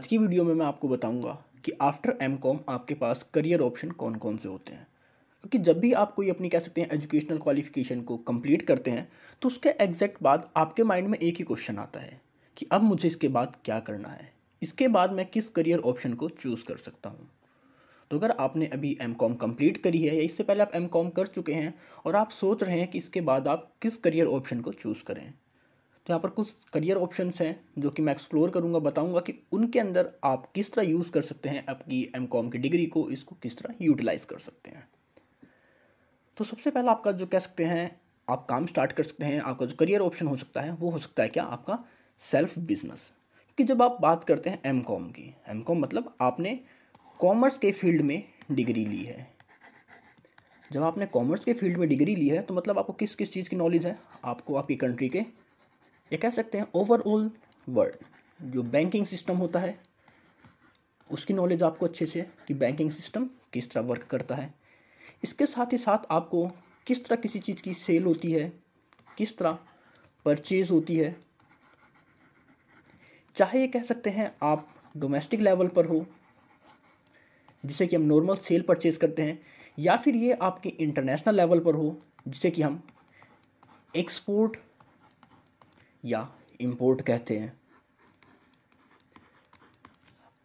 आज की वीडियो में मैं आपको बताऊंगा कि आफ्टर एम कॉम आपके पास करियर ऑप्शन कौन कौन से होते हैं क्योंकि जब भी आप कोई अपनी कह सकते हैं एजुकेशनल क्वालिफिकेशन को कंप्लीट करते हैं तो उसके एग्जैक्ट बाद आपके माइंड में एक ही क्वेश्चन आता है कि अब मुझे इसके बाद क्या करना है इसके बाद मैं किस करियर ऑप्शन को चूज़ कर सकता हूँ तो अगर आपने अभी एम कॉम कम्प्लीट करी है या इससे पहले आप एम कॉम कर चुके हैं और आप सोच रहे हैं कि इसके बाद आप किस करियर ऑप्शन को चूज़ करें तो यहाँ पर कुछ करियर ऑप्शंस हैं जो कि मैं एक्सप्लोर करूँगा बताऊँगा कि उनके अंदर आप किस तरह यूज़ कर सकते हैं आपकी एम कॉम की डिग्री को इसको किस तरह यूटिलाइज कर सकते हैं तो सबसे पहला आपका जो कह सकते हैं आप काम स्टार्ट कर सकते हैं आपका जो करियर ऑप्शन हो सकता है वो हो सकता है क्या आपका सेल्फ बिजनेस कि जब आप बात करते हैं एम कॉम की एम कॉम मतलब आपने कॉमर्स के फील्ड में डिग्री ली है जब आपने कॉमर्स के फील्ड में डिग्री ली है तो मतलब आपको किस किस चीज़ की नॉलेज है आपको आपकी कंट्री के या कह सकते हैं ओवरऑल वर्ल्ड जो बैंकिंग सिस्टम होता है उसकी नॉलेज आपको अच्छे से कि बैंकिंग सिस्टम किस तरह वर्क करता है इसके साथ ही साथ आपको किस तरह किसी चीज़ की सेल होती है किस तरह परचेज होती है चाहे ये कह सकते हैं आप डोमेस्टिक लेवल पर हो जिसे कि हम नॉर्मल सेल परचेज करते हैं या फिर ये आपके इंटरनेशनल लेवल पर हो जिसे कि हम एक्सपोर्ट या इम्पोर्ट कहते हैं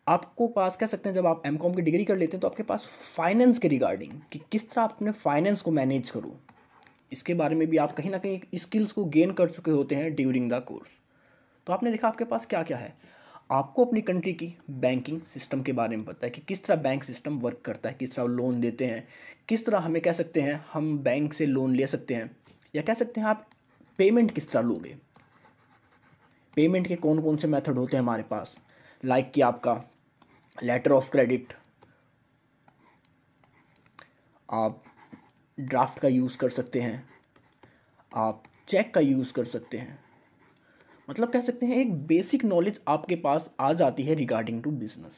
आपको पास कह सकते हैं जब आप एम कॉम की डिग्री कर लेते हैं तो आपके पास फाइनेंस के रिगार्डिंग कि किस तरह आप अपने फाइनेंस को मैनेज करो इसके बारे में भी आप कहीं ना कहीं स्किल्स को गेन कर चुके होते हैं ड्यूरिंग द कोर्स तो आपने देखा आपके पास क्या क्या है आपको अपनी कंट्री की बैंकिंग सिस्टम के बारे में पता है कि किस तरह बैंक सिस्टम वर्क करता है किस तरह लोन देते हैं किस तरह हमें कह सकते हैं हम बैंक से लोन ले सकते हैं या कह सकते हैं आप पेमेंट किस तरह लोगे पेमेंट के कौन कौन से मेथड होते हैं हमारे पास लाइक कि आपका लेटर ऑफ क्रेडिट आप ड्राफ्ट का यूज़ कर सकते हैं आप चेक का यूज़ कर सकते हैं मतलब कह सकते हैं एक बेसिक नॉलेज आपके पास आ जाती है रिगार्डिंग टू बिज़नेस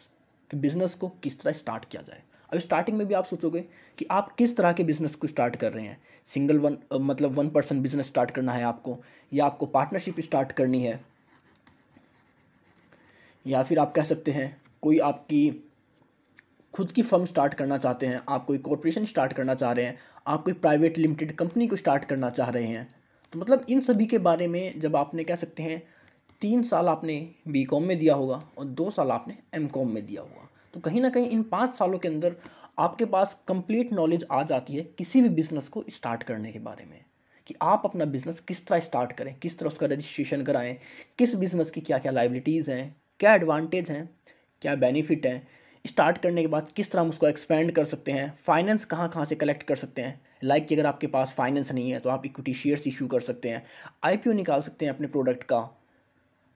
कि बिज़नेस को किस तरह स्टार्ट किया जाए अब स्टार्टिंग में भी आप सोचोगे कि आप किस तरह के बिज़नेस को स्टार्ट कर रहे हैं सिंगल वन मतलब वन पर्सन बिज़नेस स्टार्ट करना है आपको या आपको पार्टनरशिप स्टार्ट करनी है या फिर आप कह सकते हैं कोई आपकी खुद की फर्म स्टार्ट करना चाहते हैं आप कोई कॉरपोरेशन स्टार्ट करना चाह रहे हैं आप कोई प्राइवेट लिमिटेड कंपनी को स्टार्ट करना चाह रहे हैं तो मतलब इन सभी के बारे में जब आपने कह सकते हैं तीन साल आपने बी कॉम में दिया होगा और दो साल आपने एम कॉम में दिया होगा तो कहीं ना कहीं इन पाँच सालों के अंदर आपके पास कंप्लीट नॉलेज आ जाती है किसी भी बिज़नेस को स्टार्ट करने के बारे में कि आप अपना बिज़नेस किस तरह स्टार्ट करें किस तरह उसका रजिस्ट्रेशन कराएं किस बिज़नेस की क्या क्या लाइबिलिटीज़ हैं क्या एडवांटेज हैं क्या बेनिफिट हैं स्टार्ट करने के बाद किस तरह हम उसको एक्सपेंड कर सकते हैं फाइनेंस कहाँ कहाँ से कलेक्ट कर सकते हैं लाइक like कि अगर आपके पास फाइनेंस नहीं है तो आप इक्विटी शेयर्स इशू कर सकते हैं आईपीओ निकाल सकते हैं अपने प्रोडक्ट का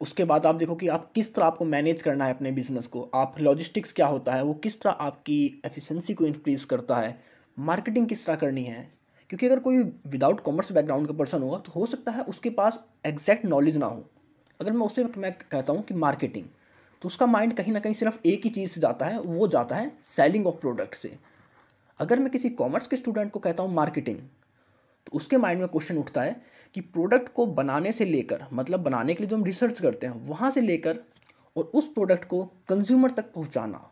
उसके बाद आप देखो कि आप किस तरह आपको मैनेज करना है अपने बिजनेस को आप लॉजिस्टिक्स क्या होता है वो किस तरह आपकी एफिशिएंसी को इंक्रीज़ करता है मार्केटिंग किस तरह करनी है क्योंकि अगर कोई विदाउट कॉमर्स बैकग्राउंड का पर्सन होगा तो हो सकता है उसके पास एग्जैक्ट नॉलेज ना हो अगर मैं उससे मैं कहता हूँ कि मार्केटिंग तो उसका माइंड कहीं ना कहीं सिर्फ एक ही चीज़ से जाता है वो जाता है सेलिंग ऑफ प्रोडक्ट से अगर मैं किसी कॉमर्स के स्टूडेंट को कहता हूँ मार्केटिंग तो उसके माइंड में क्वेश्चन उठता है कि प्रोडक्ट को बनाने से लेकर मतलब बनाने के लिए जो हम रिसर्च करते हैं वहाँ से लेकर और उस प्रोडक्ट को कंज्यूमर तक पहुँचाना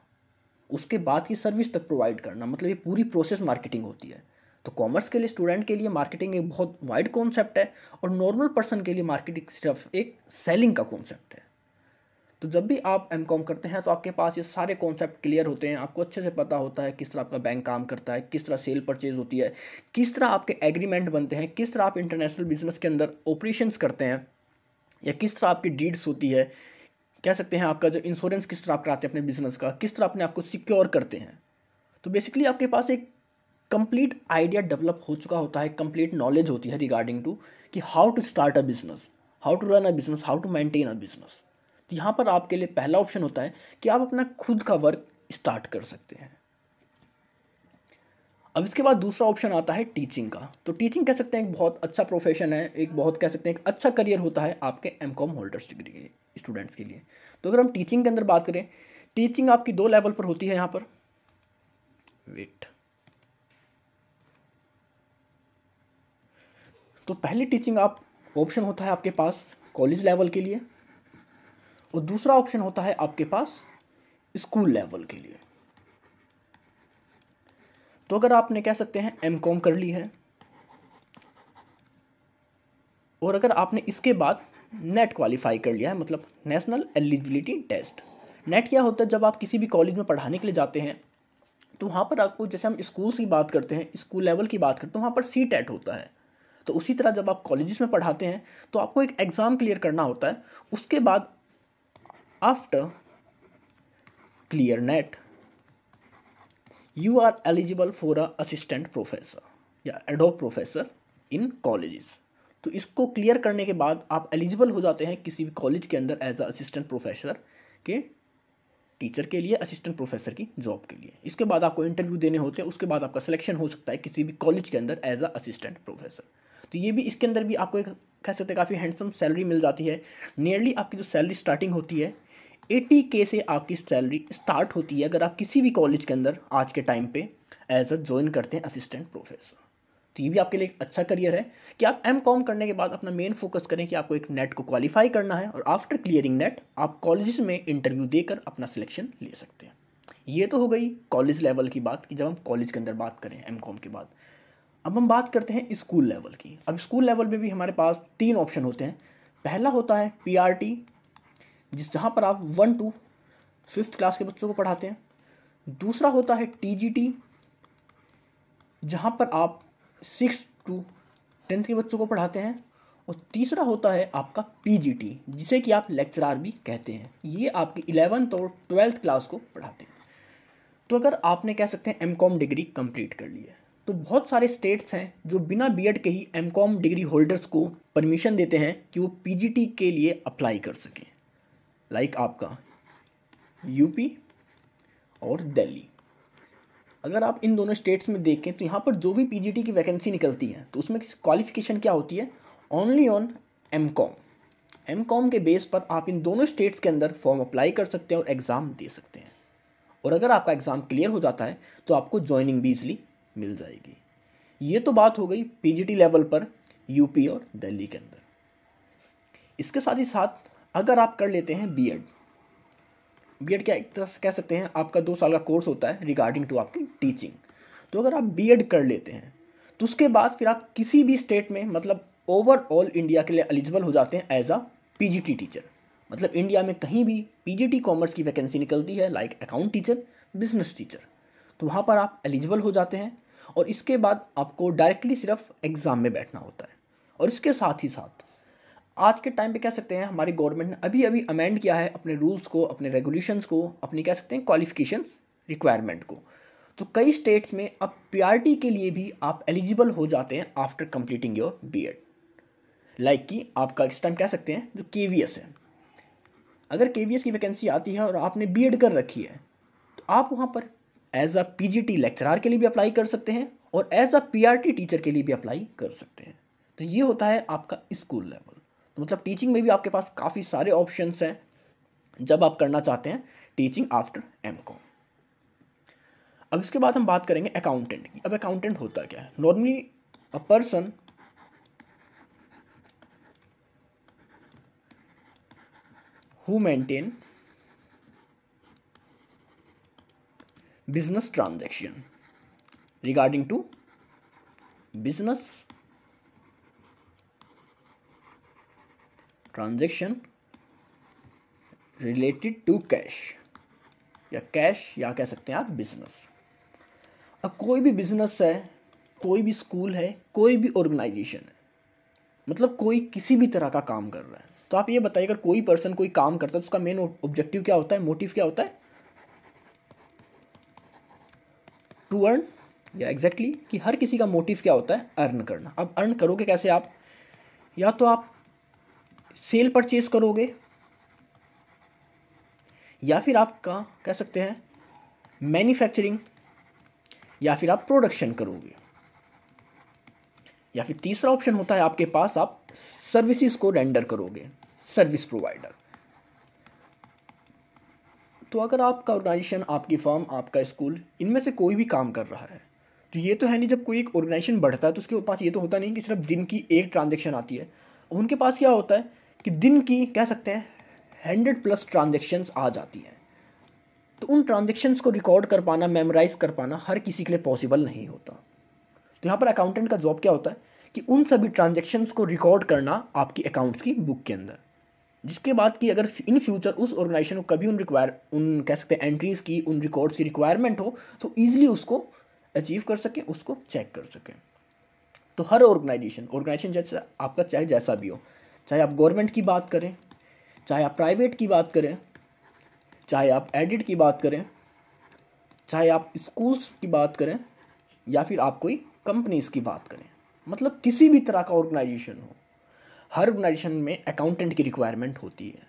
उसके बाद की सर्विस तक प्रोवाइड करना मतलब ये पूरी प्रोसेस मार्केटिंग होती है तो कॉमर्स के लिए स्टूडेंट के लिए मार्केटिंग एक बहुत वाइड कॉन्सेप्ट है और नॉर्मल पर्सन के लिए मार्केटिंग सिर्फ एक सेलिंग का कॉन्सेप्ट है तो जब भी आप एम कॉम करते हैं तो आपके पास ये सारे कॉन्सेप्ट क्लियर होते हैं आपको अच्छे से पता होता है किस तरह आपका बैंक काम करता है किस तरह सेल परचेज होती है किस तरह आपके एग्रीमेंट बनते हैं किस तरह आप इंटरनेशनल बिजनेस के अंदर ऑपरेशंस करते हैं या किस तरह आपकी डीड्स होती है कह सकते हैं आपका जो इंश्योरेंस किस तरह आप कराते हैं अपने बिजनेस का किस तरह अपने आपको सिक्योर करते हैं तो बेसिकली आपके पास एक कंप्लीट आइडिया डेवलप हो चुका होता है कंप्लीट नॉलेज होती है रिगार्डिंग टू कि how to start a business how to run a business how to maintain a business तो यहाँ पर आपके लिए पहला ऑप्शन होता है कि आप अपना खुद का वर्क स्टार्ट कर सकते हैं अब इसके बाद दूसरा ऑप्शन आता है टीचिंग का तो टीचिंग कह सकते हैं एक बहुत अच्छा प्रोफेशन है एक बहुत कह सकते हैं एक अच्छा करियर होता है आपके एम कॉम होल्डर्स डिग्री के स्टूडेंट्स के लिए तो अगर हम टीचिंग के अंदर बात करें टीचिंग आपकी दो लेवल पर होती है यहाँ पर वेट तो पहली टीचिंग आप ऑप्शन होता है आपके पास कॉलेज लेवल के लिए और दूसरा ऑप्शन होता है आपके पास स्कूल लेवल के लिए तो अगर आपने कह सकते हैं एम कॉम कर ली है और अगर आपने इसके बाद नेट क्वालिफाई कर लिया है मतलब नेशनल एलिजिबिलिटी टेस्ट नेट क्या होता है जब आप किसी भी कॉलेज में पढ़ाने के लिए जाते हैं तो वहाँ पर आपको जैसे हम स्कूल की बात करते हैं स्कूल लेवल की बात करते हैं तो वहाँ पर सी टेट होता है तो उसी तरह जब आप कॉलेजेस में पढ़ाते हैं तो आपको एक एग्ज़ाम क्लियर करना होता है उसके बाद after clear NET you are eligible for a assistant professor या एडोक प्रोफेसर इन कॉलेजेस तो इसको क्लियर करने के बाद आप एलिजिबल हो जाते हैं किसी भी कॉलेज के अंदर एज अ असिस्टेंट प्रोफेसर के टीचर के लिए असिस्टेंट प्रोफेसर की जॉब के लिए इसके बाद आपको इंटरव्यू देने होते हैं उसके बाद आपका सिलेक्शन हो सकता है किसी भी कॉलेज के अंदर एज अ असिस्टेंट प्रोफेसर तो ये भी इसके अंदर भी आपको एक कह सकते हैं काफ़ी हैंडसम सैलरी मिल जाती है नियरली आपकी जो सैलरी स्टार्टिंग होती है एटी के से आपकी सैलरी स्टार्ट होती है अगर आप किसी भी कॉलेज के अंदर आज के टाइम पे एज अ ज्वाइन करते हैं असिस्टेंट प्रोफेसर तो ये भी आपके लिए एक अच्छा करियर है कि आप एम कॉम करने के बाद अपना मेन फोकस करें कि आपको एक नेट को क्वालिफाई करना है और आफ्टर क्लियरिंग नेट आप कॉलेज में इंटरव्यू देकर अपना सिलेक्शन ले सकते हैं ये तो हो गई कॉलेज लेवल की बात कि जब हम कॉलेज के अंदर बात करें एम कॉम के बाद अब हम बात करते हैं स्कूल लेवल की अब स्कूल लेवल में भी हमारे पास तीन ऑप्शन होते हैं पहला होता है पीआरटी जिस जहाँ पर आप वन टू फिफ्थ क्लास के बच्चों को पढ़ाते हैं दूसरा होता है टीजीटी जहाँ पर आप सिक्स टू टेंथ के बच्चों को पढ़ाते हैं और तीसरा होता है आपका पीजीटी जिसे कि आप लेक्चरार भी कहते हैं ये आपकी इलेवंथ और ट्वेल्थ क्लास को पढ़ाते हैं तो अगर आपने कह सकते हैं एम डिग्री कंप्लीट कर ली है तो बहुत सारे स्टेट्स हैं जो बिना बीएड के ही एमकॉम डिग्री होल्डर्स को परमिशन देते हैं कि वो पीजीटी के लिए अप्लाई कर सकें लाइक आपका यूपी और दिल्ली अगर आप इन दोनों स्टेट्स में देखें तो यहाँ पर जो भी पीजीटी की वैकेंसी निकलती है तो उसमें क्वालिफिकेशन क्या होती है only on M com M com के बेस पर आप इन दोनों स्टेट्स के अंदर फॉर्म अप्लाई कर सकते हैं और एग्ज़ाम दे सकते हैं और अगर आपका एग्ज़ाम क्लियर हो जाता है तो आपको ज्वाइनिंग भी इजली मिल जाएगी ये तो बात हो गई पीजीटी लेवल पर यूपी और दिल्ली के अंदर इसके साथ ही साथ अगर आप कर लेते हैं बीएड बीएड क्या एक तरह से कह सकते हैं आपका दो साल का कोर्स होता है रिगार्डिंग टू आपकी टीचिंग तो अगर आप बीएड कर लेते हैं तो उसके बाद फिर आप किसी भी स्टेट में मतलब ओवरऑल इंडिया के लिए एलिजिबल हो जाते हैं एज अ पीजीटी टीचर मतलब इंडिया में कहीं भी पीजीटी कॉमर्स की वैकेंसी निकलती है like account teacher business teacher तो वहाँ पर आप एलिजिबल हो जाते हैं और इसके बाद आपको डायरेक्टली सिर्फ एग्ज़ाम में बैठना होता है और इसके साथ ही साथ आज के टाइम पे कह सकते हैं हमारी गवर्नमेंट ने अभी अभी अमेंड किया है अपने रूल्स को अपने रेगुलेशंस को अपनी कह सकते हैं क्वालिफिकेशन रिक्वायरमेंट को तो कई स्टेट्स में अब पीआरटी के लिए भी आप एलिजिबल हो जाते हैं after completing your Ed like कि आपका इस टाइम कह सकते हैं जो के है अगर के की वैकेंसी आती है और आपने बी कर रखी है तो आप वहाँ पर एज अ पीजीटी लेक्चरर के लिए भी अप्लाई कर सकते हैं और एज अ पीआरटी टीचर के लिए भी अप्लाई कर सकते हैं तो ये होता है आपका स्कूल लेवल तो मतलब टीचिंग में भी आपके पास काफ़ी सारे ऑप्शंस हैं जब आप करना चाहते हैं टीचिंग आफ्टर एम अब इसके बाद हम बात करेंगे अकाउंटेंट की अब अकाउंटेंट होता क्या है normally a person who maintain business transaction regarding to business transaction related to cash या कैश या कह सकते हैं आप बिजनेस अब कोई भी बिजनेस है कोई भी स्कूल है कोई भी ऑर्गेनाइजेशन है मतलब कोई किसी भी तरह का काम कर रहा है तो आप ये बताइए अगर कोई पर्सन कोई काम करता है तो उसका मेन ऑब्जेक्टिव क्या होता है मोटिव क्या होता है टू अर्न या एग्जैक्टली कि हर किसी का मोटिव क्या होता है अर्न करना अब अर्न करोगे कैसे आप या तो आप सेल परचेज करोगे या फिर आप का कह सकते हैं मैन्युफैक्चरिंग या फिर आप प्रोडक्शन करोगे या फिर तीसरा ऑप्शन होता है आपके पास आप सर्विसेज को रेंडर करोगे सर्विस प्रोवाइडर तो अगर आपका ऑर्गेनाइजेशन आपकी फर्म आपका स्कूल इनमें से कोई भी काम कर रहा है तो ये तो है नहीं जब कोई एक ऑर्गेनाइजेशन बढ़ता है तो उसके पास ये तो होता नहीं कि सिर्फ दिन की एक ट्रांजेक्शन आती है उनके पास क्या होता है कि दिन की कह सकते हैं हंड्रेड प्लस ट्रांजेक्शन्स आ जाती हैं तो उन ट्रांजेक्शन्स को रिकॉर्ड कर पाना मेमोराइज कर पाना हर किसी के लिए पॉसिबल नहीं होता तो यहाँ पर अकाउंटेंट का जॉब क्या होता है कि उन सभी ट्रांजेक्शन्स को रिकॉर्ड करना आपकी अकाउंट्स की बुक के अंदर जिसके बाद कि अगर इन फ्यूचर उस ऑर्गेनाइजेशन को कभी उन रिक्वायर उन कह सकते हैं एंट्रीज़ की उन रिकॉर्ड्स की रिक्वायरमेंट हो तो ईजिली उसको अचीव कर सकें उसको चेक कर सकें तो हर ऑर्गेनाइजेशन ऑर्गेनाइजेशन जैसा आपका चाहे जैसा भी हो चाहे आप गवर्नमेंट की बात करें चाहे आप प्राइवेट की बात करें चाहे आप एडिट की बात करें चाहे आप स्कूल्स की बात करें या फिर आप कोई कंपनीज़ की बात करें मतलब किसी भी तरह का ऑर्गेनाइजेशन हो हर ऑर्गेनाइजेशन में अकाउंटेंट की रिक्वायरमेंट होती है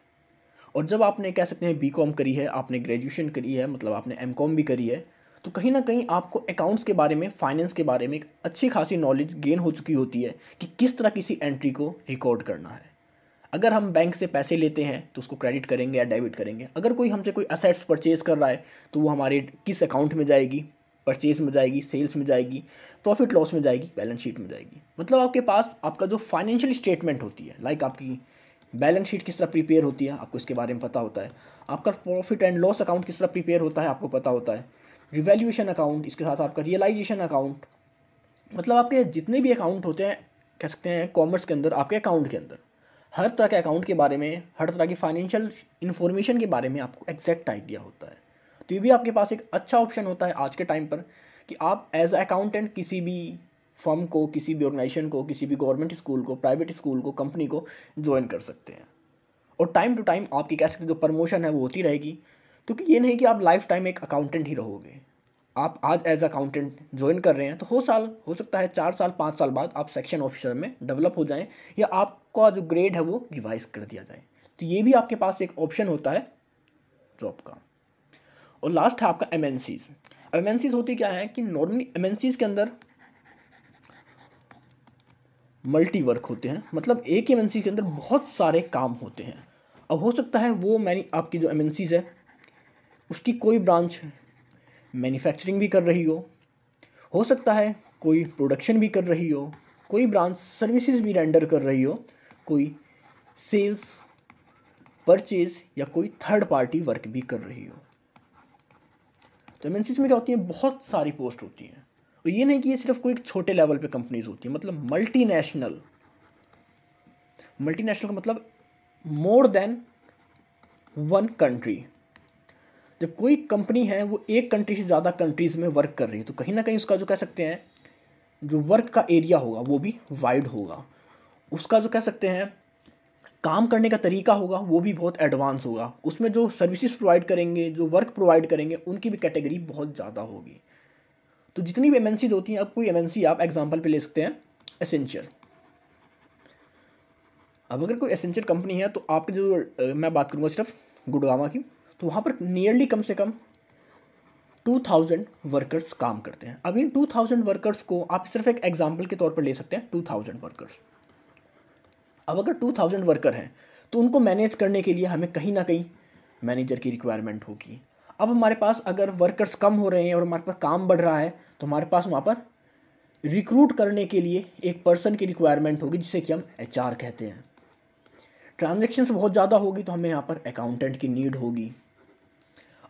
और जब आपने कह सकते हैं बी कॉम करी है आपने ग्रेजुएशन करी है मतलब आपने एम कॉम भी करी है तो कहीं ना कहीं आपको अकाउंट्स के बारे में फाइनेंस के बारे में एक अच्छी खासी नॉलेज गेन हो चुकी होती है कि किस तरह किसी एंट्री को रिकॉर्ड करना है अगर हम बैंक से पैसे लेते हैं तो उसको क्रेडिट करेंगे या डेबिट करेंगे अगर कोई हमसे कोई असेट्स परचेज कर रहा है तो वो हमारे किस अकाउंट में जाएगी परचेज में जाएगी सेल्स में जाएगी प्रॉफिट लॉस में जाएगी बैलेंस शीट में जाएगी मतलब आपके पास आपका जो फाइनेंशियल स्टेटमेंट होती है लाइक आपकी बैलेंस शीट किस तरह प्रिपेयर होती है आपको इसके बारे में पता होता है आपका प्रॉफिट एंड लॉस अकाउंट किस तरह प्रिपेयर होता है आपको पता होता है रिवेल्यूशन अकाउंट इसके साथ आपका रियलाइजेशन अकाउंट मतलब आपके जितने भी अकाउंट होते हैं कह सकते हैं कॉमर्स के अंदर आपके अकाउंट के अंदर हर तरह के अकाउंट के बारे में हर तरह की फाइनेंशियल इन्फॉर्मेशन के बारे में आपको एग्जैक्ट आइडिया होता है तो ये भी आपके पास एक अच्छा ऑप्शन होता है आज के टाइम पर कि आप एज अकाउंटेंट किसी भी फर्म को किसी भी ऑर्गेनाइजेशन को किसी भी गवर्नमेंट स्कूल को प्राइवेट स्कूल को कंपनी को ज्वाइन कर सकते हैं और टाइम टू टाइम आपकी कह सकते जो प्रमोशन है वो होती रहेगी क्योंकि ये नहीं कि आप लाइफ टाइम एक अकाउंटेंट ही रहोगे आप आज एज अकाउंटेंट ज्वाइन कर रहे हैं तो हो साल हो सकता है चार साल पाँच साल बाद आप सेक्शन ऑफिसर में डेवलप हो जाएं या आपका जो ग्रेड है वो रिवाइज कर दिया जाए तो ये भी आपके पास एक ऑप्शन होता है जॉब का और लास्ट है आपका एम अब एमएनसीज होती क्या है कि नॉर्मली एमएनसीज के अंदर मल्टी वर्क होते हैं मतलब एक एमएनसी के अंदर बहुत सारे काम होते हैं अब हो सकता है वो मैनी आपकी जो एमएनसीज है उसकी कोई ब्रांच मैन्युफैक्चरिंग भी कर रही हो हो सकता है कोई प्रोडक्शन भी कर रही हो कोई ब्रांच सर्विसेज भी रेंडर कर रही हो कोई सेल्स परचेज या कोई थर्ड पार्टी वर्क भी कर रही हो तो एम में क्या होती हैं बहुत सारी पोस्ट होती हैं और ये नहीं कि ये सिर्फ कोई छोटे लेवल पे कंपनीज होती हैं मतलब मल्टीनेशनल मल्टीनेशनल का मतलब मोर देन वन कंट्री जब कोई कंपनी है वो एक कंट्री से ज़्यादा कंट्रीज़ में वर्क कर रही है तो कहीं ना कहीं उसका जो कह सकते हैं जो वर्क का एरिया होगा वो भी वाइड होगा उसका जो कह सकते हैं काम करने का तरीका होगा वो भी बहुत एडवांस होगा उसमें जो सर्विसेज प्रोवाइड करेंगे जो वर्क प्रोवाइड करेंगे उनकी भी कैटेगरी बहुत ज़्यादा होगी तो जितनी भी एम होती हैं अब कोई एमएनसी आप एग्जाम्पल पर ले सकते हैं एसेंचर अब अगर कोई एसेंचर कंपनी है तो आपके जो मैं बात करूँगा सिर्फ गुड़गावा की तो वहाँ पर नियरली कम से कम टू थाउजेंड वर्कर्स काम करते हैं अब इन टू थाउजेंड वर्कर्स को आप सिर्फ एक एग्जाम्पल के तौर पर ले सकते हैं टू थाउजेंड वर्कर्स अब अगर टू थाउजेंड वर्कर हैं तो उनको मैनेज करने के लिए हमें कहीं ना कहीं मैनेजर की रिक्वायरमेंट होगी अब हमारे पास अगर वर्कर्स कम हो रहे हैं और हमारे पास काम बढ़ रहा है तो हमारे पास वहाँ पर रिक्रूट करने के लिए एक पर्सन की रिक्वायरमेंट होगी जिसे कि हम एच कहते हैं ट्रांजेक्शन्स बहुत ज़्यादा होगी तो हमें यहाँ पर अकाउंटेंट की नीड होगी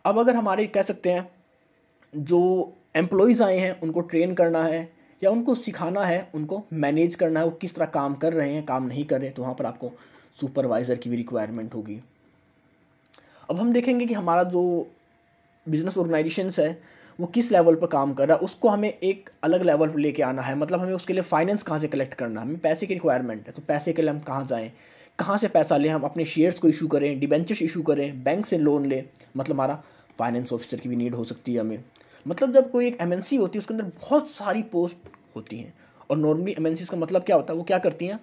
अब अगर हमारे कह सकते हैं जो एम्प्लॉयज़ आए हैं उनको ट्रेन करना है या उनको सिखाना है उनको मैनेज करना है वो किस तरह काम कर रहे हैं काम नहीं कर रहे हैं तो वहाँ पर आपको सुपरवाइज़र की भी रिक्वायरमेंट होगी अब हम देखेंगे कि हमारा जो बिजनेस ऑर्गेनाइजेशंस है वो किस लेवल पर काम कर रहा है उसको हमें एक अलग लेवल पर लेके आना है मतलब हमें उसके लिए फाइनेंस कहाँ से कलेक्ट करना है हमें पैसे की रिक्वायरमेंट है तो पैसे के लिए हम कहाँ जाएँ कहाँ से पैसा लें हम अपने शेयर्स को इशू करें डिबेंचर्स इशू करें बैंक से लोन लें मतलब हमारा फाइनेंस ऑफिसर की भी नीड हो सकती है हमें मतलब जब कोई एक एम होती है उसके अंदर बहुत सारी पोस्ट होती हैं और नॉर्मली एम का मतलब क्या होता है वो क्या करती हैं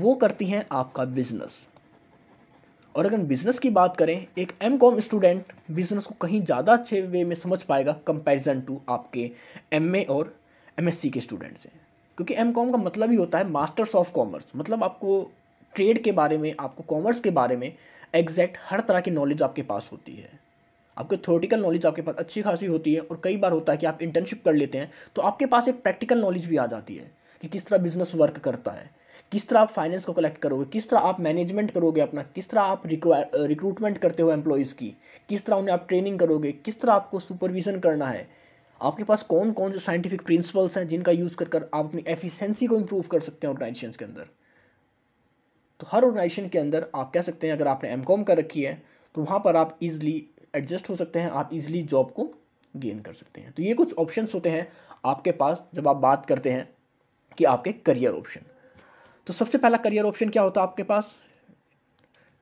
वो करती हैं आपका बिजनेस और अगर बिजनेस की बात करें एक एम कॉम स्टूडेंट बिजनेस को कहीं ज़्यादा अच्छे वे में समझ पाएगा कंपैरिजन टू आपके एम ए और एम एस सी के स्टूडेंट से क्योंकि एम कॉम का मतलब ही होता है मास्टर्स ऑफ कॉमर्स मतलब आपको ट्रेड के बारे में आपको कॉमर्स के बारे में एग्जैक्ट हर तरह की नॉलेज आपके पास होती है आपके थ्योरेटिकल नॉलेज आपके पास अच्छी खासी होती है और कई बार होता है कि आप इंटर्नशिप कर लेते हैं तो आपके पास एक प्रैक्टिकल नॉलेज भी आ जाती है कि किस तरह बिजनेस वर्क करता है किस तरह आप फाइनेंस को कलेक्ट करोगे किस तरह आप मैनेजमेंट करोगे अपना किस तरह आप रिक्रूटमेंट करते हो एम्प्लॉयज़ की किस तरह उन्हें आप ट्रेनिंग करोगे किस तरह आपको सुपरविजन करना है आपके पास कौन कौन से साइंटिफिक प्रिंसिपल्स हैं जिनका यूज़ कर कर आप अपनी एफिशिएंसी को इम्प्रूव कर सकते हैं ऑर्गेनाइजेशन के अंदर तो हर ऑर्गेनाइजेशन के अंदर आप कह सकते हैं अगर आपने एम कर रखी है तो वहाँ पर आप इजली एडजस्ट हो सकते हैं आप इजीली जॉब को गेन कर सकते हैं तो ये कुछ ऑप्शंस होते हैं आपके पास जब आप बात करते हैं कि आपके करियर ऑप्शन तो सबसे पहला करियर ऑप्शन क्या होता है आपके पास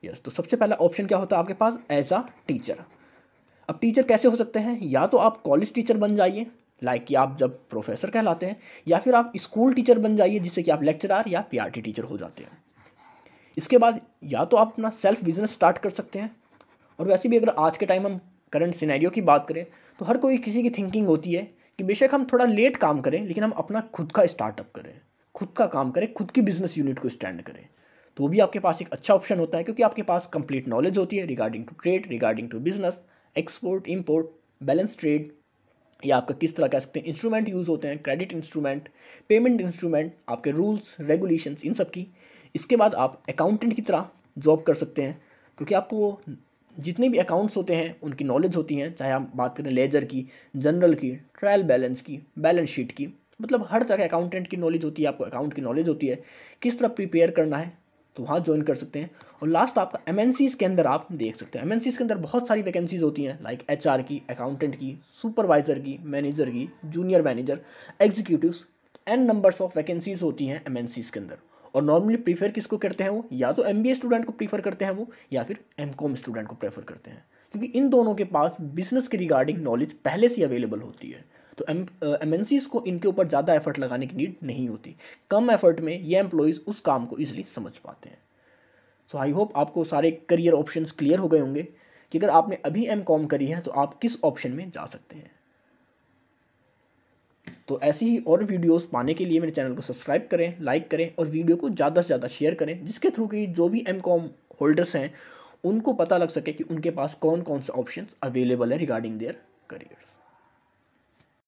यस yes, तो सबसे पहला ऑप्शन क्या होता है आपके पास एज आ टीचर अब टीचर कैसे हो सकते हैं या तो आप कॉलेज टीचर बन जाइए लाइक कि आप जब प्रोफेसर कहलाते हैं या फिर आप स्कूल टीचर बन जाइए जिससे कि आप लेक्चरार या पीआरटी टीचर हो जाते हैं इसके बाद या तो आप अपना सेल्फ बिजनेस स्टार्ट कर सकते हैं और वैसे भी अगर आज के टाइम हम करंट सिनेरियो की बात करें तो हर कोई किसी की थिंकिंग होती है कि बेशक हम थोड़ा लेट काम करें लेकिन हम अपना खुद का स्टार्टअप करें खुद का काम करें खुद की बिजनेस यूनिट को स्टैंड करें तो वो भी आपके पास एक अच्छा ऑप्शन होता है क्योंकि आपके पास कंप्लीट नॉलेज होती है regarding to trade regarding to business export import balance trade या आपका किस तरह कह सकते हैं इंस्ट्रूमेंट यूज़ होते हैं क्रेडिट इंस्ट्रूमेंट पेमेंट इंस्ट्रूमेंट आपके रूल्स रेगुलेशंस इन सब की इसके बाद आप अकाउंटेंट की तरह जॉब कर सकते हैं क्योंकि आपको जितने भी अकाउंट्स होते हैं उनकी नॉलेज होती हैं चाहे आप बात करें लेजर की जनरल की ट्रायल बैलेंस की बैलेंस शीट की मतलब हर तरह के अकाउंटेंट की नॉलेज होती है आपको अकाउंट की नॉलेज होती है किस तरह प्रिपेयर करना है तो वहाँ ज्वाइन कर सकते हैं और लास्ट आपका एम के अंदर आप देख सकते हैं एम के अंदर बहुत सारी वैकेंसीज होती हैं लाइक एच की अकाउंटेंट की सुपरवाइज़र की मैनेजर की junior manager executive n numbers of vacancies होती हैं एम के अंदर और नॉर्मली प्रीफर किसको करते हैं वो या तो एम स्टूडेंट को प्रीफर करते हैं वो या फिर एम स्टूडेंट को प्रेफर करते हैं क्योंकि इन दोनों के पास बिजनेस के रिगार्डिंग नॉलेज पहले से अवेलेबल होती है तो एम एम को इनके ऊपर ज़्यादा एफर्ट लगाने की नीड नहीं होती कम एफर्ट में ये एम्प्लॉयज़ उस काम को ईजिली समझ पाते हैं सो आई होप आपको सारे करियर ऑप्शंस क्लियर हो गए होंगे कि अगर आपने अभी एम कॉम करी है तो आप किस ऑप्शन में जा सकते हैं तो ऐसी ही और वीडियोस पाने के लिए मेरे चैनल को सब्सक्राइब करें लाइक करें और वीडियो को ज़्यादा से ज़्यादा शेयर करें जिसके थ्रू कि जो भी एम होल्डर्स हैं उनको पता लग सके कि उनके पास कौन कौन से ऑप्शन अवेलेबल है रिगार्डिंग देयर करियर